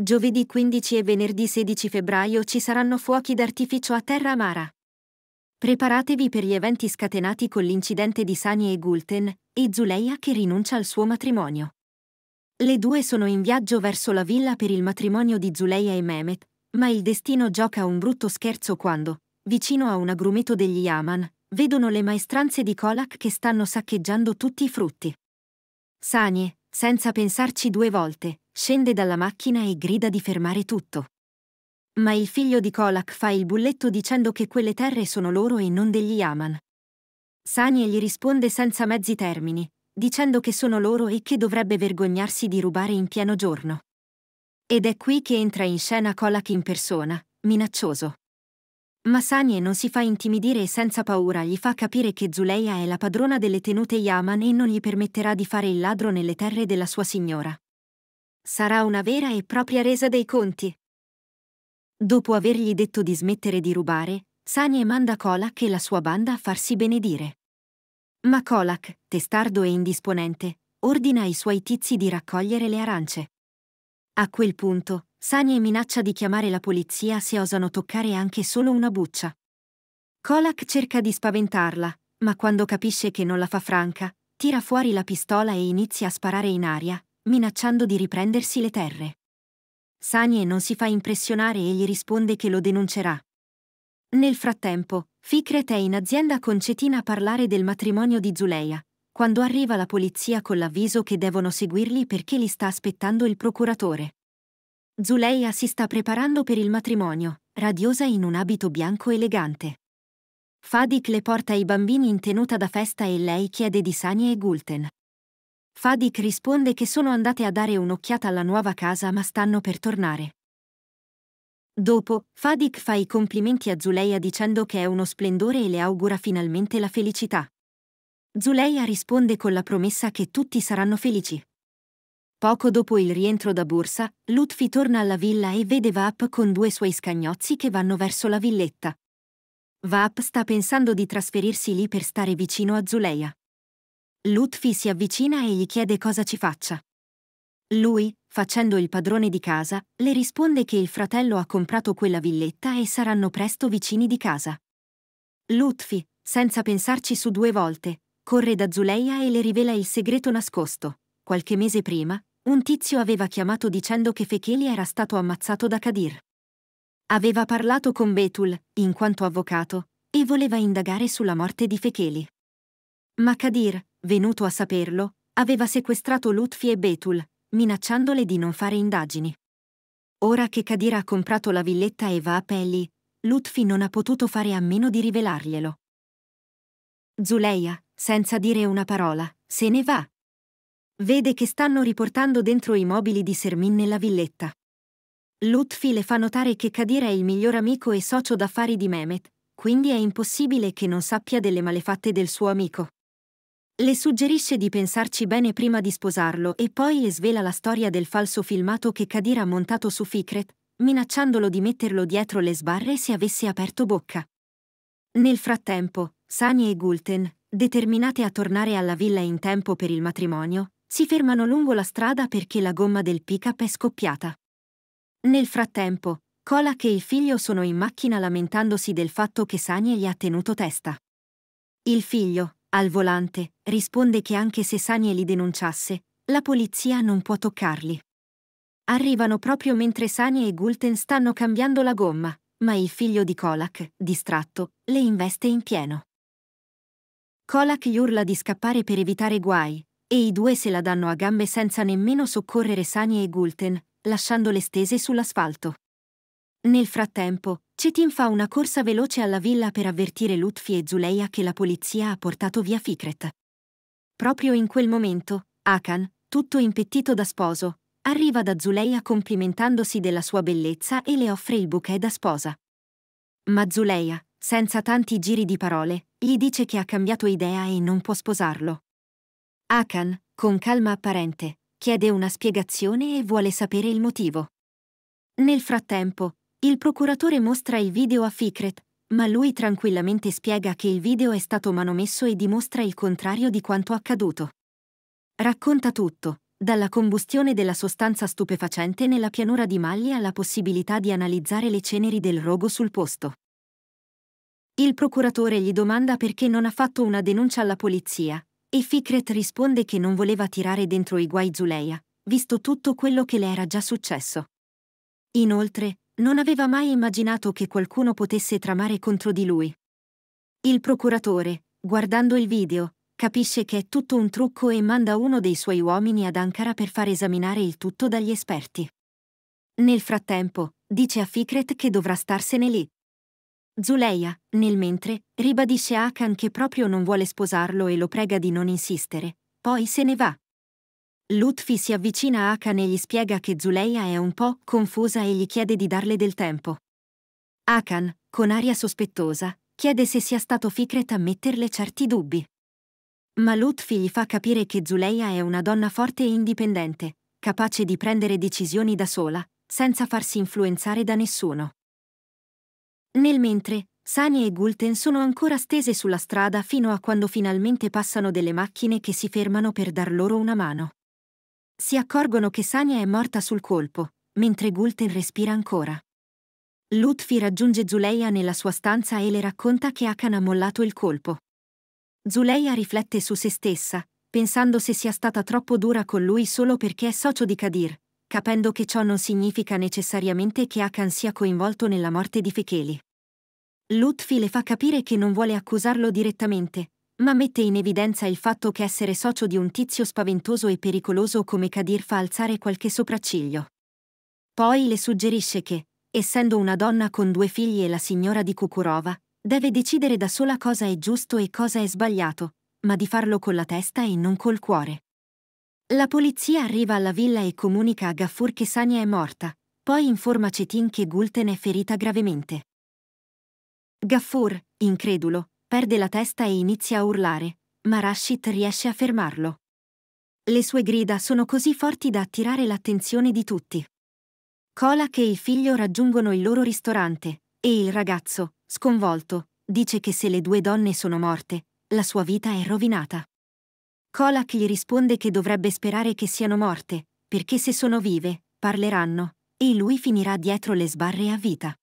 Giovedì 15 e venerdì 16 febbraio ci saranno fuochi d'artificio a Terra Amara. Preparatevi per gli eventi scatenati con l'incidente di Sani e Gulten, e Zuleia che rinuncia al suo matrimonio. Le due sono in viaggio verso la villa per il matrimonio di Zuleia e Mehmet, ma il destino gioca un brutto scherzo quando, vicino a un agrumeto degli Yaman, vedono le maestranze di Kolak che stanno saccheggiando tutti i frutti. Sani, senza pensarci due volte, scende dalla macchina e grida di fermare tutto. Ma il figlio di Kolak fa il bulletto dicendo che quelle terre sono loro e non degli Yaman. Sanie gli risponde senza mezzi termini, dicendo che sono loro e che dovrebbe vergognarsi di rubare in pieno giorno. Ed è qui che entra in scena Kolak in persona, minaccioso. Ma Sanie non si fa intimidire e senza paura gli fa capire che Zuleia è la padrona delle tenute Yaman e non gli permetterà di fare il ladro nelle terre della sua signora sarà una vera e propria resa dei conti. Dopo avergli detto di smettere di rubare, Sanie manda Kolak e la sua banda a farsi benedire. Ma Kolak, testardo e indisponente, ordina ai suoi tizi di raccogliere le arance. A quel punto, Sanie minaccia di chiamare la polizia se osano toccare anche solo una buccia. Kolak cerca di spaventarla, ma quando capisce che non la fa franca, tira fuori la pistola e inizia a sparare in aria, minacciando di riprendersi le terre. Sanie non si fa impressionare e gli risponde che lo denuncerà. Nel frattempo, Fikret è in azienda con Cetina a parlare del matrimonio di Zuleia, quando arriva la polizia con l'avviso che devono seguirli perché li sta aspettando il procuratore. Zuleia si sta preparando per il matrimonio, radiosa in un abito bianco elegante. Fadik le porta i bambini in tenuta da festa e lei chiede di Sanie e Gulten. Fadik risponde che sono andate a dare un'occhiata alla nuova casa ma stanno per tornare. Dopo, Fadik fa i complimenti a Zuleia dicendo che è uno splendore e le augura finalmente la felicità. Zuleia risponde con la promessa che tutti saranno felici. Poco dopo il rientro da borsa, Lutfi torna alla villa e vede Vap con due suoi scagnozzi che vanno verso la villetta. Vap sta pensando di trasferirsi lì per stare vicino a Zuleia. Lutfi si avvicina e gli chiede cosa ci faccia. Lui, facendo il padrone di casa, le risponde che il fratello ha comprato quella villetta e saranno presto vicini di casa. Lutfi, senza pensarci su due volte, corre da Zuleia e le rivela il segreto nascosto. Qualche mese prima, un tizio aveva chiamato dicendo che Fecheli era stato ammazzato da Kadir. Aveva parlato con Betul, in quanto avvocato, e voleva indagare sulla morte di Fecheli. Ma Kadir, venuto a saperlo, aveva sequestrato Lutfi e Betul, minacciandole di non fare indagini. Ora che Kadir ha comprato la villetta e va a Pelli, Lutfi non ha potuto fare a meno di rivelarglielo. Zuleia, senza dire una parola, se ne va. Vede che stanno riportando dentro i mobili di Sermin nella villetta. Lutfi le fa notare che Kadir è il miglior amico e socio d'affari di Mehmet, quindi è impossibile che non sappia delle malefatte del suo amico. Le suggerisce di pensarci bene prima di sposarlo e poi le svela la storia del falso filmato che Kadir ha montato su Fikret, minacciandolo di metterlo dietro le sbarre se avesse aperto bocca. Nel frattempo, Sani e Gulten, determinate a tornare alla villa in tempo per il matrimonio, si fermano lungo la strada perché la gomma del pick-up è scoppiata. Nel frattempo, Kolak e il figlio sono in macchina lamentandosi del fatto che Sani gli ha tenuto testa. Il figlio, al volante risponde che anche se Sanie li denunciasse, la polizia non può toccarli. Arrivano proprio mentre Sanie e Gulten stanno cambiando la gomma, ma il figlio di Kolak, distratto, le investe in pieno. Kolak gli urla di scappare per evitare guai, e i due se la danno a gambe senza nemmeno soccorrere Sanie e Gulten, lasciandole stese sull'asfalto. Nel frattempo, Cetin fa una corsa veloce alla villa per avvertire Lutfi e Zuleia che la polizia ha portato via Fikret. Proprio in quel momento, Akan, tutto impettito da sposo, arriva da Zuleia complimentandosi della sua bellezza e le offre il bouquet da sposa. Ma Zuleia, senza tanti giri di parole, gli dice che ha cambiato idea e non può sposarlo. Akan, con calma apparente, chiede una spiegazione e vuole sapere il motivo. Nel frattempo, il procuratore mostra il video a Fikret, ma lui tranquillamente spiega che il video è stato manomesso e dimostra il contrario di quanto accaduto. Racconta tutto, dalla combustione della sostanza stupefacente nella pianura di Maglia alla possibilità di analizzare le ceneri del rogo sul posto. Il procuratore gli domanda perché non ha fatto una denuncia alla polizia, e Fikret risponde che non voleva tirare dentro i guai Zuleia, visto tutto quello che le era già successo. Inoltre, non aveva mai immaginato che qualcuno potesse tramare contro di lui. Il procuratore, guardando il video, capisce che è tutto un trucco e manda uno dei suoi uomini ad Ankara per far esaminare il tutto dagli esperti. Nel frattempo, dice a Fikret che dovrà starsene lì. Zuleia, nel mentre, ribadisce a Akan che proprio non vuole sposarlo e lo prega di non insistere, poi se ne va. Lutfi si avvicina a Akan e gli spiega che Zuleia è un po' confusa e gli chiede di darle del tempo. Akan, con aria sospettosa, chiede se sia stato Fikret a metterle certi dubbi. Ma Lutfi gli fa capire che Zuleia è una donna forte e indipendente, capace di prendere decisioni da sola, senza farsi influenzare da nessuno. Nel mentre, Sani e Gulten sono ancora stese sulla strada fino a quando finalmente passano delle macchine che si fermano per dar loro una mano. Si accorgono che Sania è morta sul colpo, mentre Gulten respira ancora. Lutfi raggiunge Zuleia nella sua stanza e le racconta che Akan ha mollato il colpo. Zuleia riflette su se stessa, pensando se sia stata troppo dura con lui solo perché è socio di Kadir, capendo che ciò non significa necessariamente che Akan sia coinvolto nella morte di Fekeli. Lutfi le fa capire che non vuole accusarlo direttamente, ma mette in evidenza il fatto che essere socio di un tizio spaventoso e pericoloso come Kadir fa alzare qualche sopracciglio. Poi le suggerisce che, essendo una donna con due figli e la signora di Kukurova, deve decidere da sola cosa è giusto e cosa è sbagliato, ma di farlo con la testa e non col cuore. La polizia arriva alla villa e comunica a Gaffur che Sania è morta, poi informa Cetin che Gulten è ferita gravemente. Gaffur, incredulo, perde la testa e inizia a urlare, ma Rashid riesce a fermarlo. Le sue grida sono così forti da attirare l'attenzione di tutti. Kolak e il figlio raggiungono il loro ristorante, e il ragazzo, sconvolto, dice che se le due donne sono morte, la sua vita è rovinata. Kolak gli risponde che dovrebbe sperare che siano morte, perché se sono vive, parleranno, e lui finirà dietro le sbarre a vita.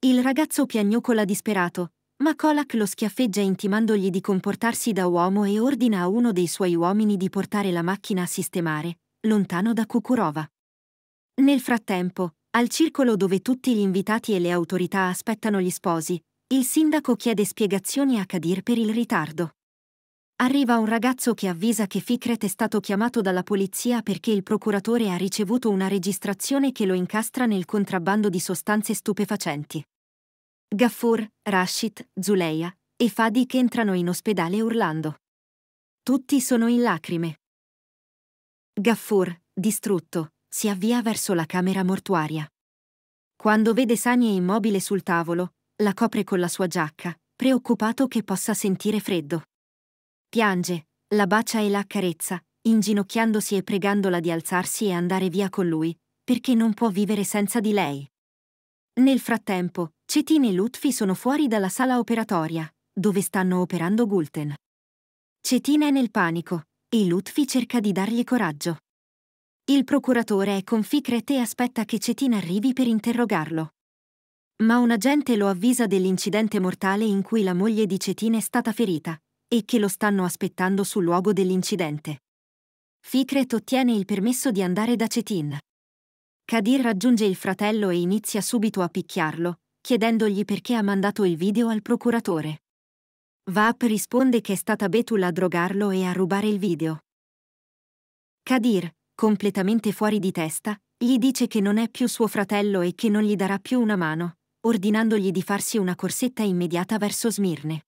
Il ragazzo piagnucola disperato, ma Colac lo schiaffeggia intimandogli di comportarsi da uomo e ordina a uno dei suoi uomini di portare la macchina a sistemare, lontano da Kukurova. Nel frattempo, al circolo dove tutti gli invitati e le autorità aspettano gli sposi, il sindaco chiede spiegazioni a Kadir per il ritardo. Arriva un ragazzo che avvisa che Fikret è stato chiamato dalla polizia perché il procuratore ha ricevuto una registrazione che lo incastra nel contrabbando di sostanze stupefacenti. Gaffur, Rashid, Zuleia e Fadi che entrano in ospedale urlando. Tutti sono in lacrime. Gaffur, distrutto, si avvia verso la camera mortuaria. Quando vede Sani immobile sul tavolo, la copre con la sua giacca, preoccupato che possa sentire freddo. Piange, la bacia e la accarezza, inginocchiandosi e pregandola di alzarsi e andare via con lui, perché non può vivere senza di lei. Nel frattempo, Cetin e Lutfi sono fuori dalla sala operatoria, dove stanno operando Gulten. Cetin è nel panico e Lutfi cerca di dargli coraggio. Il procuratore è con Fikret e aspetta che Cetin arrivi per interrogarlo. Ma un agente lo avvisa dell'incidente mortale in cui la moglie di Cetin è stata ferita e che lo stanno aspettando sul luogo dell'incidente. Fikret ottiene il permesso di andare da Cetin. Kadir raggiunge il fratello e inizia subito a picchiarlo, chiedendogli perché ha mandato il video al procuratore. Vaap risponde che è stata Betul a drogarlo e a rubare il video. Kadir, completamente fuori di testa, gli dice che non è più suo fratello e che non gli darà più una mano, ordinandogli di farsi una corsetta immediata verso Smirne.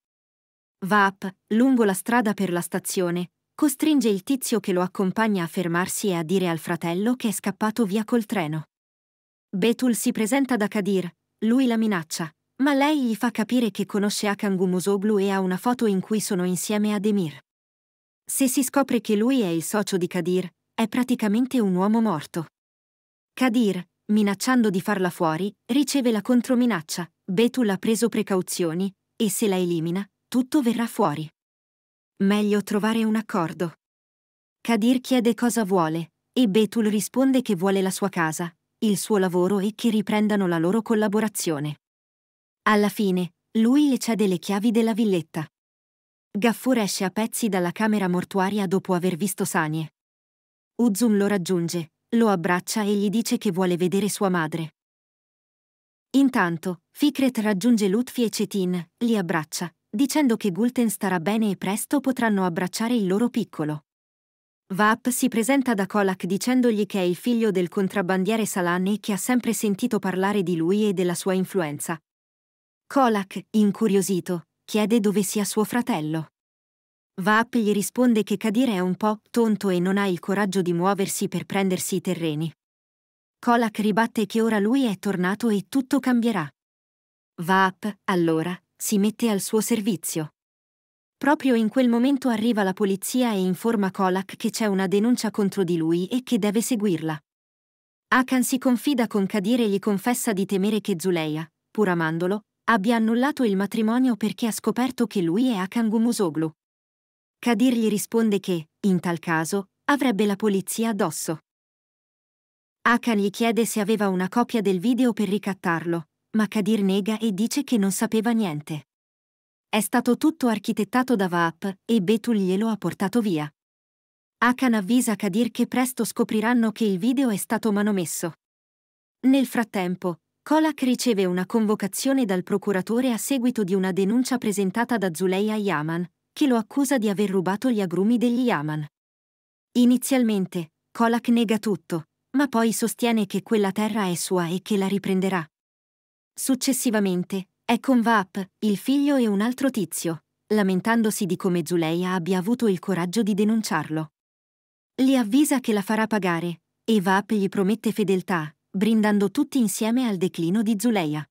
Vaap, lungo la strada per la stazione, costringe il tizio che lo accompagna a fermarsi e a dire al fratello che è scappato via col treno. Betul si presenta da Kadir, lui la minaccia, ma lei gli fa capire che conosce Akan Gumosoglu e ha una foto in cui sono insieme ad Emir. Se si scopre che lui è il socio di Kadir, è praticamente un uomo morto. Kadir, minacciando di farla fuori, riceve la controminaccia, Betul ha preso precauzioni, e se la elimina, tutto verrà fuori. Meglio trovare un accordo. Kadir chiede cosa vuole e Betul risponde che vuole la sua casa, il suo lavoro e che riprendano la loro collaborazione. Alla fine, lui le cede le chiavi della villetta. Gaffur esce a pezzi dalla camera mortuaria dopo aver visto Sanie. Uzum lo raggiunge, lo abbraccia e gli dice che vuole vedere sua madre. Intanto, Fikret raggiunge Lutfi e Cetin, li abbraccia, dicendo che Gulten starà bene e presto potranno abbracciare il loro piccolo. Vap si presenta da Kolak dicendogli che è il figlio del contrabbandiere Salan e che ha sempre sentito parlare di lui e della sua influenza. Kolak, incuriosito, chiede dove sia suo fratello. Vaap gli risponde che Kadir è un po' tonto e non ha il coraggio di muoversi per prendersi i terreni. Kolak ribatte che ora lui è tornato e tutto cambierà. Vaap, allora, si mette al suo servizio. Proprio in quel momento arriva la polizia e informa Kolak che c'è una denuncia contro di lui e che deve seguirla. Akan si confida con Kadir e gli confessa di temere che Zuleia, pur amandolo, abbia annullato il matrimonio perché ha scoperto che lui è Akan Gumusoglu. Kadir gli risponde che, in tal caso, avrebbe la polizia addosso. Akan gli chiede se aveva una copia del video per ricattarlo, ma Kadir nega e dice che non sapeva niente. È stato tutto architettato da Vap e Betul glielo ha portato via. Akan avvisa Kadir che presto scopriranno che il video è stato manomesso. Nel frattempo, Kolak riceve una convocazione dal procuratore a seguito di una denuncia presentata da Zuleia Yaman, che lo accusa di aver rubato gli agrumi degli Yaman. Inizialmente, Kolak nega tutto, ma poi sostiene che quella terra è sua e che la riprenderà. Successivamente, è con Vap, il figlio e un altro tizio, lamentandosi di come Zuleia abbia avuto il coraggio di denunciarlo. Li avvisa che la farà pagare, e Vap gli promette fedeltà, brindando tutti insieme al declino di Zuleia.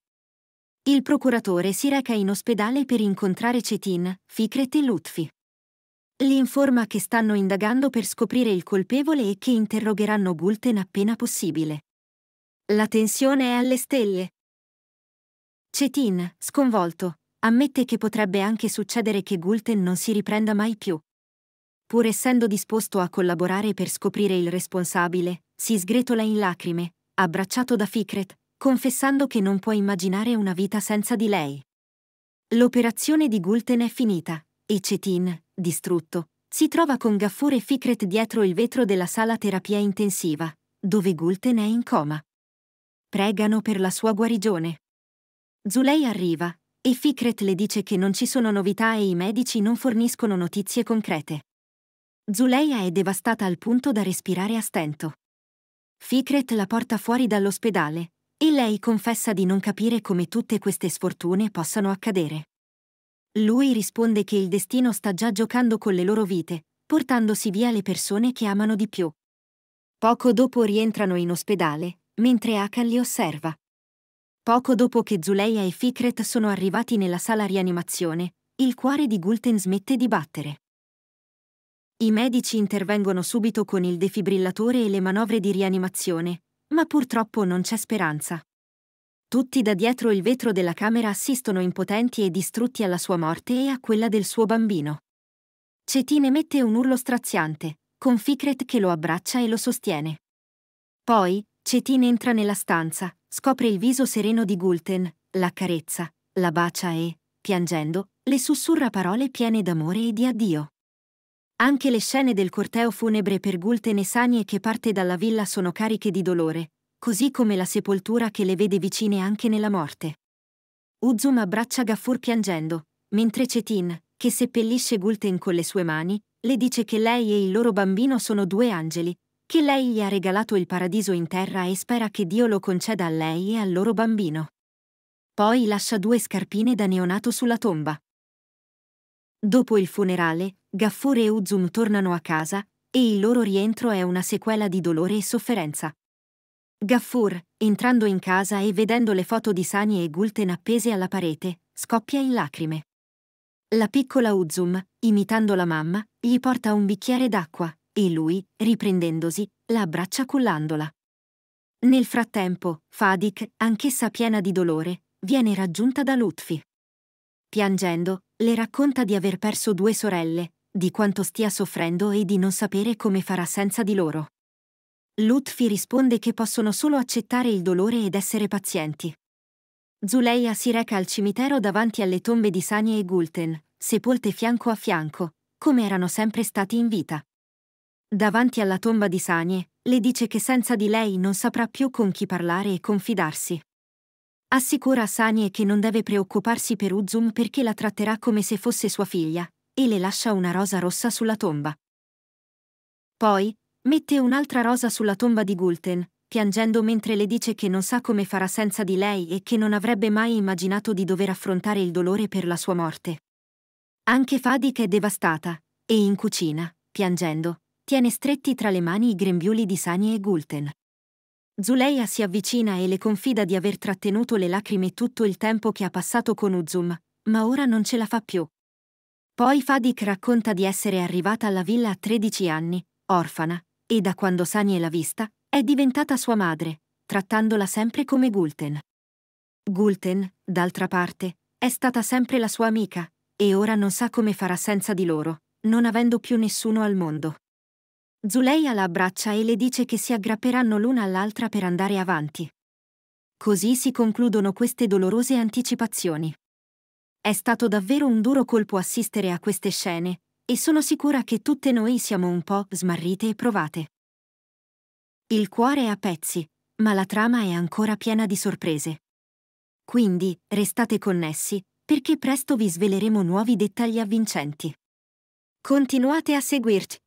Il procuratore si reca in ospedale per incontrare Cetin, Fikret e Lutfi. Li informa che stanno indagando per scoprire il colpevole e che interrogheranno Gulten appena possibile. La tensione è alle stelle, Cetin, sconvolto, ammette che potrebbe anche succedere che Gulten non si riprenda mai più. Pur essendo disposto a collaborare per scoprire il responsabile, si sgretola in lacrime, abbracciato da Fikret, confessando che non può immaginare una vita senza di lei. L'operazione di Gulten è finita, e Cetin, distrutto, si trova con Gaffur e Fikret dietro il vetro della sala terapia intensiva, dove Gulten è in coma. Pregano per la sua guarigione. Zulei arriva e Fikret le dice che non ci sono novità e i medici non forniscono notizie concrete. Zuleia è devastata al punto da respirare a stento. Fikret la porta fuori dall'ospedale e lei confessa di non capire come tutte queste sfortune possano accadere. Lui risponde che il destino sta già giocando con le loro vite, portandosi via le persone che amano di più. Poco dopo rientrano in ospedale, mentre Akan li osserva. Poco dopo che Zuleia e Fikret sono arrivati nella sala rianimazione, il cuore di Gulten smette di battere. I medici intervengono subito con il defibrillatore e le manovre di rianimazione, ma purtroppo non c'è speranza. Tutti da dietro il vetro della camera assistono impotenti e distrutti alla sua morte e a quella del suo bambino. Cetin emette un urlo straziante, con Fikret che lo abbraccia e lo sostiene. Poi, Cetin entra nella stanza, Scopre il viso sereno di Gulten, la carezza, la bacia e, piangendo, le sussurra parole piene d'amore e di addio. Anche le scene del corteo funebre per Gulten e Sanie che parte dalla villa sono cariche di dolore, così come la sepoltura che le vede vicine anche nella morte. Uzum abbraccia Gaffur piangendo, mentre Cetin, che seppellisce Gulten con le sue mani, le dice che lei e il loro bambino sono due angeli, che lei gli ha regalato il paradiso in terra e spera che Dio lo conceda a lei e al loro bambino. Poi lascia due scarpine da neonato sulla tomba. Dopo il funerale, Gaffore e Uzum tornano a casa e il loro rientro è una sequela di dolore e sofferenza. Gaffur, entrando in casa e vedendo le foto di Sani e Gulten appese alla parete, scoppia in lacrime. La piccola Uzum, imitando la mamma, gli porta un bicchiere d'acqua e lui, riprendendosi, la abbraccia collandola. Nel frattempo, Fadik, anch'essa piena di dolore, viene raggiunta da Lutfi. Piangendo, le racconta di aver perso due sorelle, di quanto stia soffrendo e di non sapere come farà senza di loro. Lutfi risponde che possono solo accettare il dolore ed essere pazienti. Zuleia si reca al cimitero davanti alle tombe di Sania e Gulten, sepolte fianco a fianco, come erano sempre stati in vita. Davanti alla tomba di Sanie, le dice che senza di lei non saprà più con chi parlare e confidarsi. Assicura Sanie che non deve preoccuparsi per Uzum perché la tratterà come se fosse sua figlia, e le lascia una rosa rossa sulla tomba. Poi, mette un'altra rosa sulla tomba di Gulten, piangendo mentre le dice che non sa come farà senza di lei e che non avrebbe mai immaginato di dover affrontare il dolore per la sua morte. Anche Fadik è devastata, e in cucina, piangendo, Tiene stretti tra le mani i grembiuli di Sani e Gulten. Zuleia si avvicina e le confida di aver trattenuto le lacrime tutto il tempo che ha passato con Uzum, ma ora non ce la fa più. Poi Fadik racconta di essere arrivata alla villa a 13 anni, orfana, e da quando Sani l'ha vista, è diventata sua madre, trattandola sempre come Gulten. Gulten, d'altra parte, è stata sempre la sua amica, e ora non sa come farà senza di loro, non avendo più nessuno al mondo. Zuleia la abbraccia e le dice che si aggrapperanno l'una all'altra per andare avanti. Così si concludono queste dolorose anticipazioni. È stato davvero un duro colpo assistere a queste scene, e sono sicura che tutte noi siamo un po' smarrite e provate. Il cuore è a pezzi, ma la trama è ancora piena di sorprese. Quindi, restate connessi, perché presto vi sveleremo nuovi dettagli avvincenti. Continuate a seguirci.